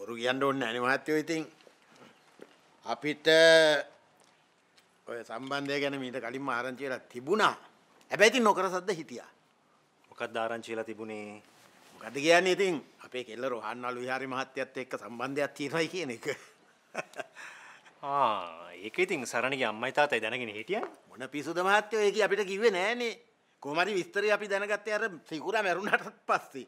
බොරු කියන්න ඕන්න ඇනි මහත්තයෝ ඉතින් අපිට ඔය සම්බන්ධය ගැන මීට කලින් ආරංචිලා තිබුණා ඇබැති නොකර සද්ද හිටියා මොකක් ධාරංචිලා තිබුණේ මොකද කියන්නේ ඉතින් අපේ කෙල්ල රොහන්වලු විහාරි මහත්තයත් එක්ක සම්බන්ධයක් තියෙනවයි කියන එක. ආ ඒක ඉතින් සරණගේ අම්මයි තාත්තයි දැනගෙන හිටියා. මොන පිසුද මහත්තයෝ ඒක අපිට කිව්වේ නෑනේ. කොහොම හරි විස්තරය අපි දැනගත්තේ අර සිකුරා මැරුණාට පස්සේ.